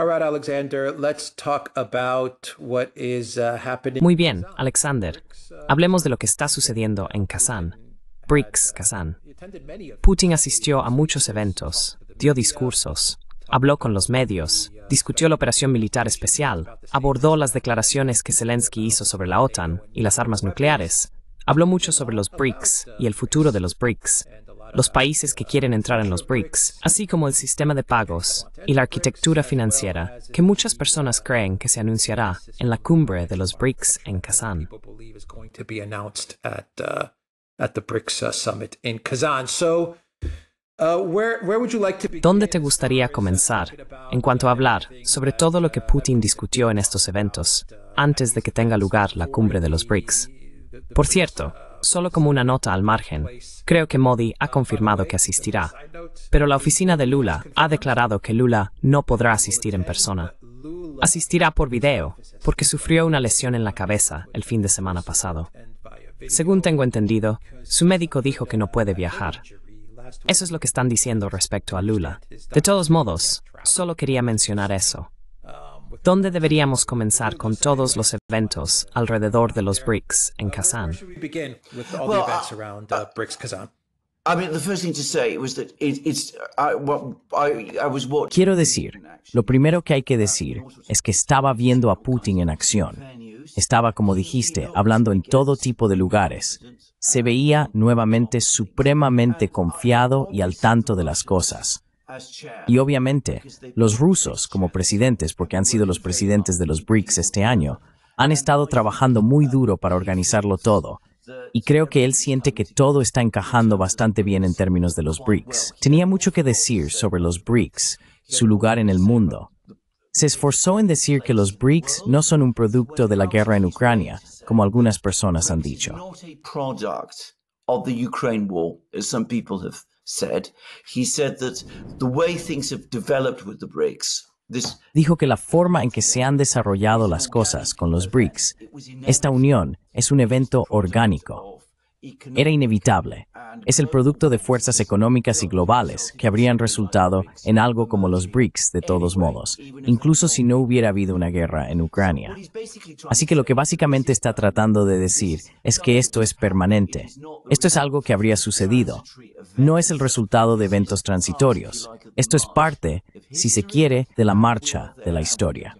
Alexander, let's talk about what is, uh, Muy bien, Alexander. Uh, Hablemos de lo que está sucediendo en Kazán. BRICS uh, Kazán. Putin asistió a muchos eventos, dio discursos, habló con los medios, discutió la operación militar especial, abordó las declaraciones que Zelensky hizo sobre la OTAN y las armas nucleares, habló mucho sobre los BRICS y el futuro de los BRICS, los países que quieren entrar en los BRICS, así como el sistema de pagos y la arquitectura financiera que muchas personas creen que se anunciará en la cumbre de los BRICS en Kazán. ¿Dónde te gustaría comenzar en cuanto a hablar sobre todo lo que Putin discutió en estos eventos antes de que tenga lugar la cumbre de los BRICS? Por cierto, Solo como una nota al margen, creo que Modi ha confirmado que asistirá, pero la oficina de Lula ha declarado que Lula no podrá asistir en persona. Asistirá por video, porque sufrió una lesión en la cabeza el fin de semana pasado. Según tengo entendido, su médico dijo que no puede viajar. Eso es lo que están diciendo respecto a Lula. De todos modos, solo quería mencionar eso. ¿Dónde deberíamos comenzar con todos los eventos alrededor de los BRICS en Kazán? Quiero decir, lo primero que hay que decir es que estaba viendo a Putin en acción. Estaba, como dijiste, hablando en todo tipo de lugares. Se veía nuevamente supremamente confiado y al tanto de las cosas. Y obviamente, los rusos, como presidentes, porque han sido los presidentes de los BRICS este año, han estado trabajando muy duro para organizarlo todo. Y creo que él siente que todo está encajando bastante bien en términos de los BRICS. Tenía mucho que decir sobre los BRICS, su lugar en el mundo. Se esforzó en decir que los BRICS no son un producto de la guerra en Ucrania, como algunas personas han dicho. Dijo que la forma en que se han desarrollado las cosas con los BRICS, esta unión es un evento orgánico, era inevitable. Es el producto de fuerzas económicas y globales que habrían resultado en algo como los BRICS de todos modos, incluso si no hubiera habido una guerra en Ucrania. Así que lo que básicamente está tratando de decir es que esto es permanente. Esto es algo que habría sucedido. No es el resultado de eventos transitorios. Esto es parte, si se quiere, de la marcha de la historia.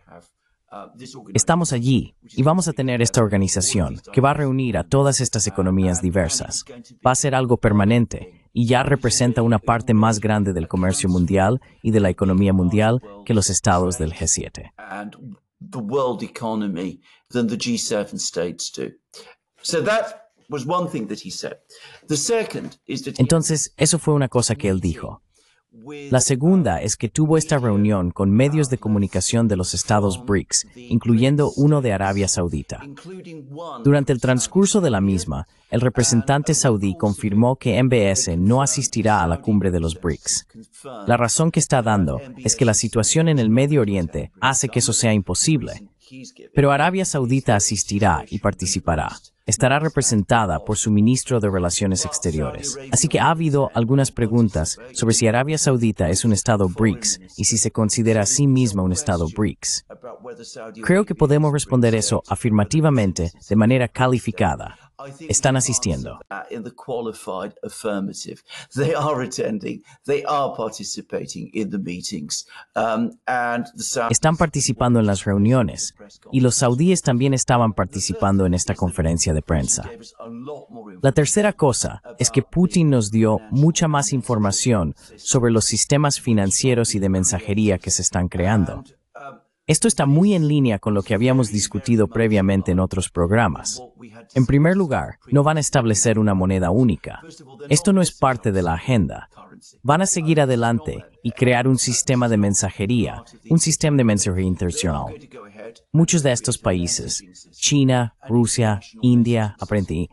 Estamos allí y vamos a tener esta organización que va a reunir a todas estas economías diversas. Va a ser algo permanente y ya representa una parte más grande del comercio mundial y de la economía mundial que los estados del G7. Entonces, eso fue una cosa que él dijo. La segunda es que tuvo esta reunión con medios de comunicación de los estados BRICS, incluyendo uno de Arabia Saudita. Durante el transcurso de la misma, el representante saudí confirmó que MBS no asistirá a la cumbre de los BRICS. La razón que está dando es que la situación en el Medio Oriente hace que eso sea imposible, pero Arabia Saudita asistirá y participará estará representada por su ministro de Relaciones Exteriores. Así que ha habido algunas preguntas sobre si Arabia Saudita es un Estado BRICS y si se considera a sí misma un Estado BRICS. Creo que podemos responder eso afirmativamente de manera calificada. Están asistiendo. Um, Están participando en las reuniones y los saudíes también estaban participando en esta conferencia la tercera cosa es que Putin nos dio mucha más información sobre los sistemas financieros y de mensajería que se están creando. Um, Esto está muy en línea con lo que habíamos discutido previamente en otros programas. En primer lugar, no van a establecer una moneda única. Esto no es parte de la agenda. Van a seguir adelante y crear un sistema de mensajería, un sistema de mensajería internacional. Muchos de estos países, China, Rusia, India, aprendí,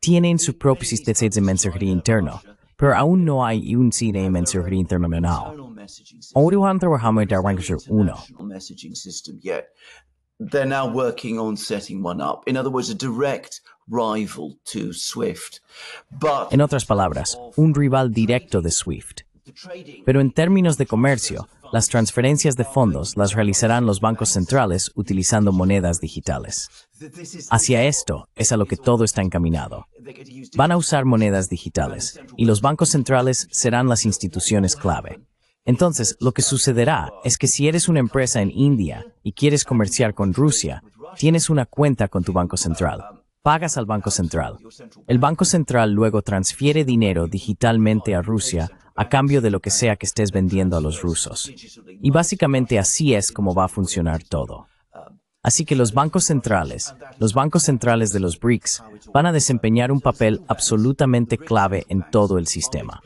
tienen su propio sistema de mensajería interno, pero aún no hay un sistema de mensajería internacional. Aún trabajamos en Darwankshire 1. They're now working on setting en otras palabras, un rival directo de Swift. Pero en términos de comercio, las transferencias de fondos las realizarán los bancos centrales utilizando monedas digitales. Hacia esto es a lo que todo está encaminado. Van a usar monedas digitales y los bancos centrales serán las instituciones clave. Entonces, lo que sucederá es que si eres una empresa en India y quieres comerciar con Rusia, tienes una cuenta con tu banco central. Pagas al Banco Central. El Banco Central luego transfiere dinero digitalmente a Rusia a cambio de lo que sea que estés vendiendo a los rusos. Y básicamente así es como va a funcionar todo. Así que los bancos centrales, los bancos centrales de los BRICS, van a desempeñar un papel absolutamente clave en todo el sistema.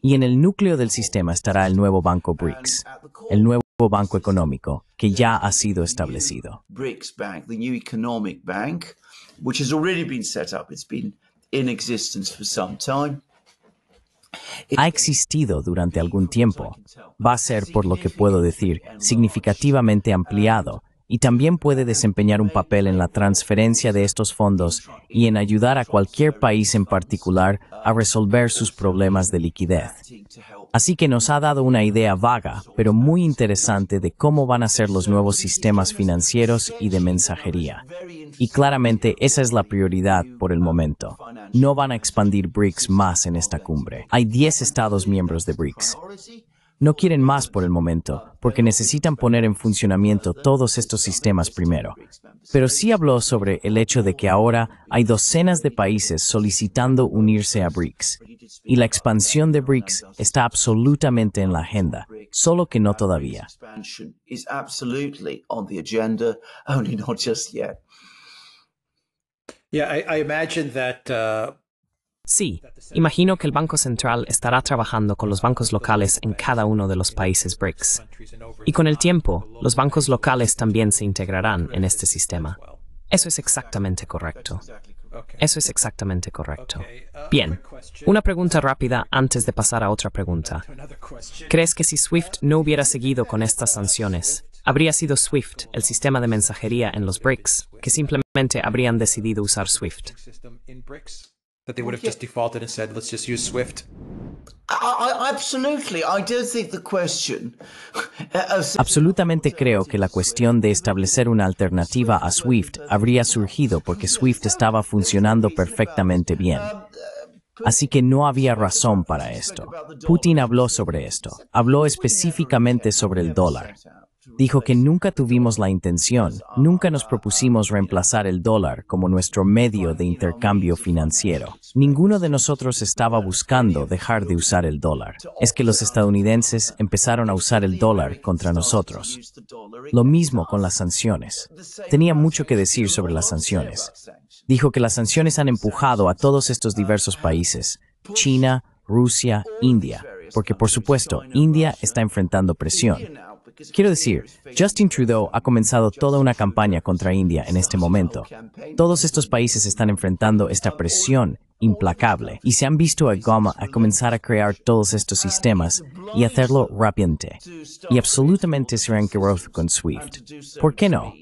Y en el núcleo del sistema estará el nuevo banco BRICS, el nuevo banco económico que ya ha sido establecido. which in existence for some time ha existido durante algún tiempo, va a ser, por lo que puedo decir, significativamente ampliado y también puede desempeñar un papel en la transferencia de estos fondos y en ayudar a cualquier país en particular a resolver sus problemas de liquidez. Así que nos ha dado una idea vaga, pero muy interesante de cómo van a ser los nuevos sistemas financieros y de mensajería. Y claramente esa es la prioridad por el momento. No van a expandir BRICS más en esta cumbre. Hay 10 estados miembros de BRICS. No quieren más por el momento, porque necesitan poner en funcionamiento todos estos sistemas primero. Pero sí habló sobre el hecho de que ahora hay docenas de países solicitando unirse a BRICS. Y la expansión de BRICS está absolutamente en la agenda, solo que no todavía. Yeah, I, uh, Sí, imagino que el Banco Central estará trabajando con los bancos locales en cada uno de los países BRICS. Y con el tiempo, los bancos locales también se integrarán en este sistema. Eso es exactamente correcto. Eso es exactamente correcto. Bien, una pregunta rápida antes de pasar a otra pregunta. ¿Crees que si SWIFT no hubiera seguido con estas sanciones, habría sido SWIFT, el sistema de mensajería en los BRICS, que simplemente habrían decidido usar SWIFT? Swift? Absolutamente creo que la cuestión de establecer una alternativa a Swift habría surgido porque Swift estaba funcionando perfectamente bien. Así que no había razón para esto. Putin habló sobre esto. Habló específicamente sobre el dólar dijo que nunca tuvimos la intención, nunca nos propusimos reemplazar el dólar como nuestro medio de intercambio financiero. Ninguno de nosotros estaba buscando dejar de usar el dólar. Es que los estadounidenses empezaron a usar el dólar contra nosotros. Lo mismo con las sanciones. Tenía mucho que decir sobre las sanciones. Dijo que las sanciones han empujado a todos estos diversos países, China, Rusia, India, porque por supuesto India está enfrentando presión. Quiero decir, Justin Trudeau ha comenzado toda una campaña contra India en este momento. Todos estos países están enfrentando esta presión implacable y se han visto a Goma a comenzar a crear todos estos sistemas y hacerlo rápidamente. Y absolutamente serán Roth con Swift. ¿Por qué no?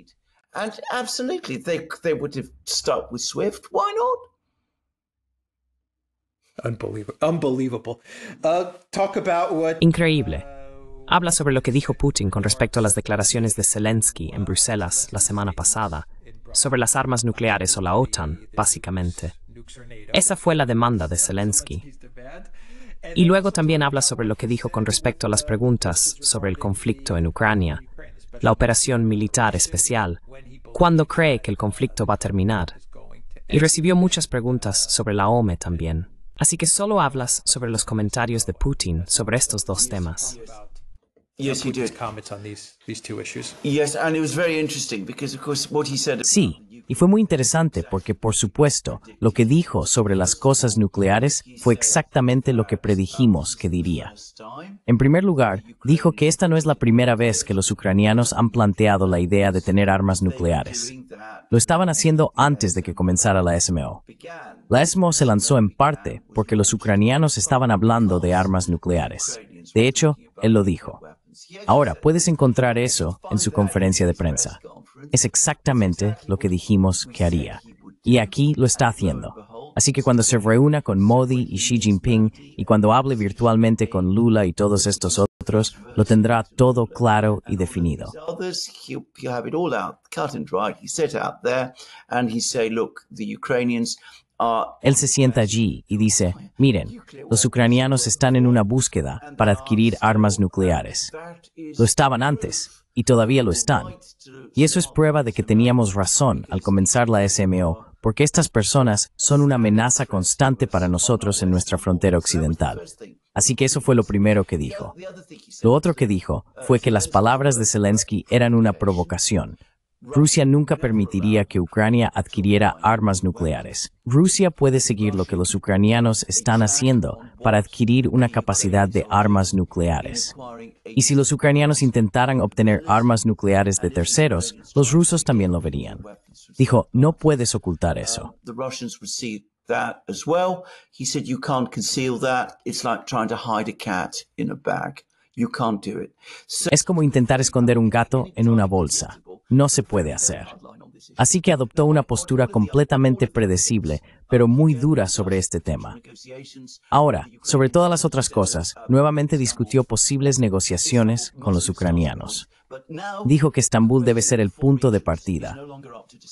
Increíble habla sobre lo que dijo Putin con respecto a las declaraciones de Zelensky en Bruselas la semana pasada, sobre las armas nucleares o la OTAN, básicamente. Esa fue la demanda de Zelensky. Y luego también habla sobre lo que dijo con respecto a las preguntas sobre el conflicto en Ucrania, la operación militar especial, cuándo cree que el conflicto va a terminar. Y recibió muchas preguntas sobre la OME también. Así que solo hablas sobre los comentarios de Putin sobre estos dos temas. Sí, y fue muy interesante porque, por supuesto, lo que dijo sobre las cosas nucleares fue exactamente lo que predijimos que diría. En primer lugar, dijo que esta no es la primera vez que los ucranianos han planteado la idea de tener armas nucleares. Lo estaban haciendo antes de que comenzara la SMO. La SMO se lanzó en parte porque los ucranianos estaban hablando de armas nucleares. De hecho, él lo dijo. Ahora puedes encontrar eso en su conferencia de prensa. Es exactamente lo que dijimos que haría. Y aquí lo está haciendo. Así que cuando se reúna con Modi y Xi Jinping y cuando hable virtualmente con Lula y todos estos otros, lo tendrá todo claro y definido. Él se sienta allí y dice, miren, los ucranianos están en una búsqueda para adquirir armas nucleares. Lo estaban antes y todavía lo están. Y eso es prueba de que teníamos razón al comenzar la SMO, porque estas personas son una amenaza constante para nosotros en nuestra frontera occidental. Así que eso fue lo primero que dijo. Lo otro que dijo fue que las palabras de Zelensky eran una provocación, Rusia nunca permitiría que Ucrania adquiriera armas nucleares. Rusia puede seguir lo que los ucranianos están haciendo para adquirir una capacidad de armas nucleares. Y si los ucranianos intentaran obtener armas nucleares de terceros, los rusos también lo verían. Dijo, no puedes ocultar eso. es como intentar esconder un gato en una bolsa no se puede hacer. Así que adoptó una postura completamente predecible, pero muy dura sobre este tema. Ahora, sobre todas las otras cosas, nuevamente discutió posibles negociaciones con los ucranianos. Dijo que Estambul debe ser el punto de partida.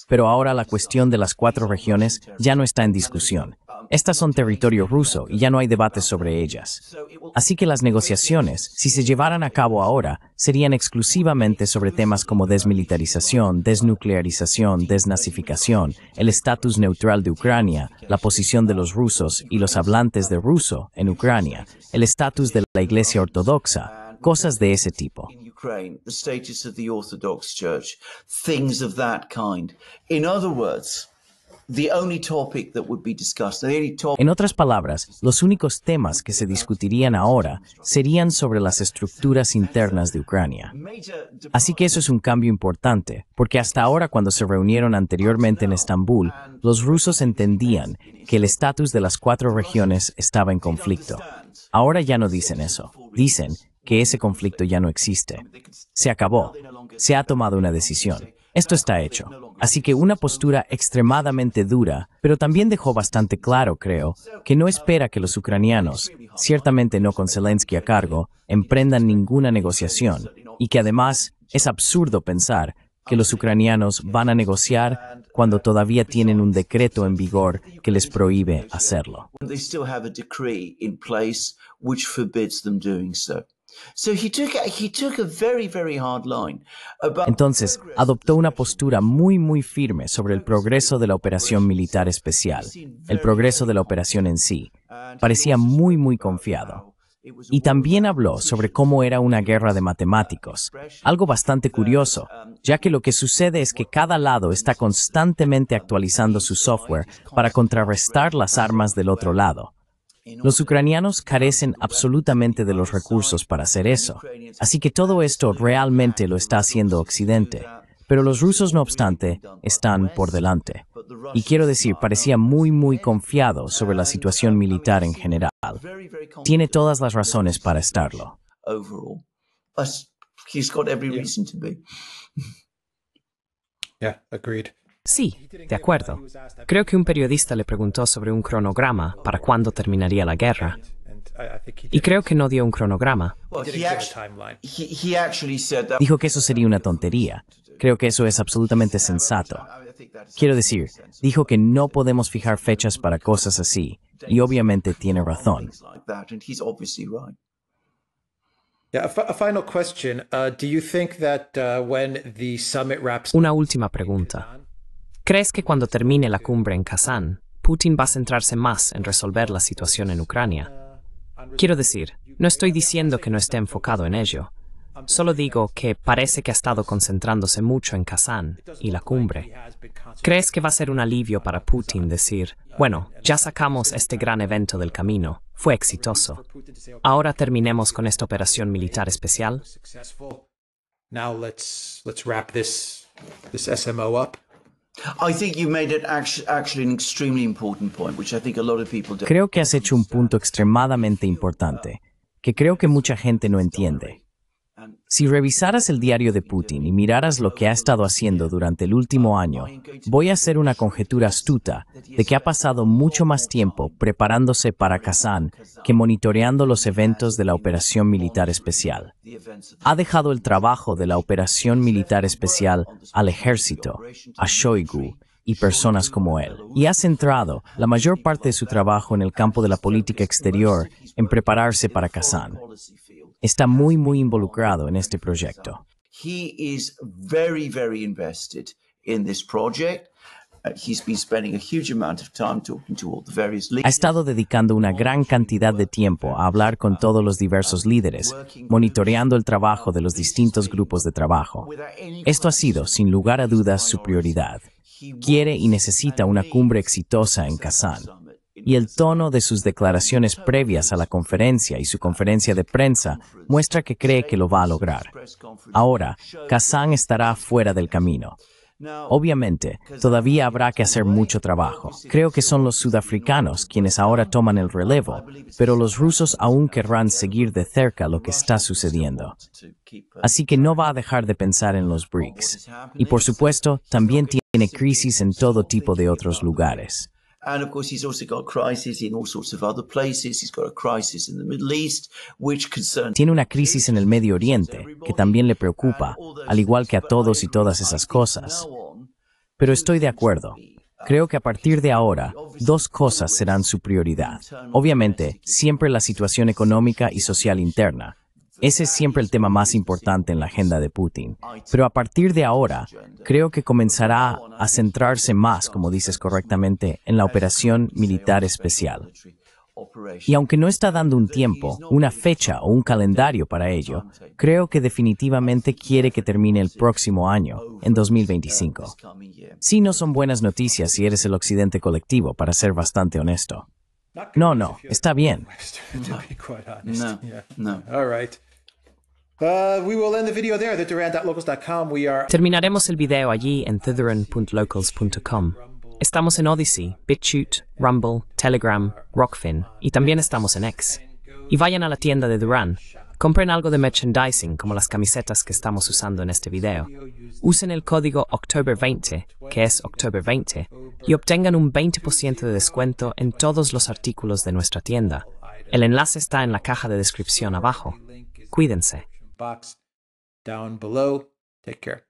Pero ahora la cuestión de las cuatro regiones ya no está en discusión, estas son territorio ruso y ya no hay debates sobre ellas. Así que las negociaciones, si se llevaran a cabo ahora, serían exclusivamente sobre temas como desmilitarización, desnuclearización, desnazificación, el estatus neutral de Ucrania, la posición de los rusos y los hablantes de ruso en Ucrania, el estatus de la Iglesia Ortodoxa, cosas de ese tipo. In other words, en otras palabras, los únicos temas que se discutirían ahora serían sobre las estructuras internas de Ucrania. Así que eso es un cambio importante, porque hasta ahora cuando se reunieron anteriormente en Estambul, los rusos entendían que el estatus de las cuatro regiones estaba en conflicto. Ahora ya no dicen eso, dicen que ese conflicto ya no existe. Se acabó, se ha tomado una decisión, esto está hecho. Así que una postura extremadamente dura, pero también dejó bastante claro, creo, que no espera que los ucranianos, ciertamente no con Zelensky a cargo, emprendan ninguna negociación, y que además es absurdo pensar que los ucranianos van a negociar cuando todavía tienen un decreto en vigor que les prohíbe hacerlo. Entonces, adoptó una postura muy, muy firme sobre el progreso de la operación militar especial, el progreso de la operación en sí. Parecía muy, muy confiado. Y también habló sobre cómo era una guerra de matemáticos, algo bastante curioso, um, ya que lo que sucede es que cada lado está constantemente um, actualizando su software para contrarrestar las armas del otro lado. Los ucranianos carecen absolutamente de los recursos para hacer eso. Así que todo esto realmente lo está haciendo Occidente. Pero los rusos, no obstante, están por delante. Y quiero decir, parecía muy, muy confiado sobre la uh, situación militar en general. Tiene todas las razones para estarlo. agreed. Sí, de acuerdo. Creo que un periodista le preguntó sobre un cronograma para cuándo terminaría la guerra. Y creo que no dio un cronograma. Dijo que eso sería una tontería. Creo que eso es absolutamente sensato. Quiero decir, dijo que no podemos fijar fechas para cosas así, y obviamente tiene razón. Una última pregunta. ¿Crees que cuando termine la cumbre en Kazán, Putin va a centrarse más en resolver la situación en Ucrania? Quiero decir, no estoy diciendo que no esté enfocado en ello. Solo digo que parece que ha estado concentrándose mucho en Kazán y la cumbre. ¿Crees que va a ser un alivio para Putin decir, bueno, ya sacamos este gran evento del camino, fue exitoso. Ahora terminemos con esta operación militar especial? SMO Creo que has hecho un punto extremadamente importante, que creo que mucha gente no entiende. Si revisaras el diario de Putin y miraras lo que ha estado haciendo durante el último año, voy a hacer una conjetura astuta de que ha pasado mucho más tiempo preparándose para Kazán que monitoreando los eventos de la operación militar especial. Ha dejado el trabajo de la operación militar especial al ejército, a Shoigu, y personas como él. Y ha centrado la mayor parte de su trabajo en el campo de la política exterior en prepararse para Kazán está muy, muy involucrado en este proyecto. Uh, ha estado dedicando una gran cantidad de tiempo a hablar con todos los diversos líderes, monitoreando el trabajo de los distintos grupos de trabajo. Esto ha sido, sin lugar a dudas, su prioridad. Quiere y necesita una cumbre exitosa en Kazán y el tono de sus declaraciones previas a la conferencia y su conferencia de prensa muestra que cree que lo va a lograr. Ahora, Kazán estará fuera del camino. Obviamente, todavía habrá que hacer mucho trabajo. Creo que son los sudafricanos quienes ahora toman el relevo, pero los rusos aún querrán seguir de cerca lo que está sucediendo. Así que no va a dejar de pensar en los BRICS. Y por supuesto, también tiene crisis en todo tipo de otros lugares. Tiene una crisis en el Medio Oriente que también le preocupa, al igual que a todos y todas esas cosas. Pero estoy de acuerdo. Creo que a partir de ahora, dos cosas serán su prioridad. Obviamente, siempre la situación económica y social interna, ese es siempre el tema más importante en la agenda de Putin. Pero a partir de ahora, creo que comenzará a centrarse más, como dices correctamente, en la operación militar especial. Y aunque no está dando un tiempo, una fecha o un calendario para ello, creo que definitivamente quiere que termine el próximo año, en 2025. Sí no son buenas noticias si eres el occidente colectivo, para ser bastante honesto. No, no, está bien. No, no. Terminaremos el video allí en thetherand.locals.com. Estamos en Odyssey, BitChute, Rumble, Telegram, Rockfin y también estamos en X. Y vayan a la tienda de Duran. Compren algo de merchandising como las camisetas que estamos usando en este video. Usen el código October20, que es October20, y obtengan un 20% de descuento en todos los artículos de nuestra tienda. El enlace está en la caja de descripción abajo. Cuídense. box down below. Take care.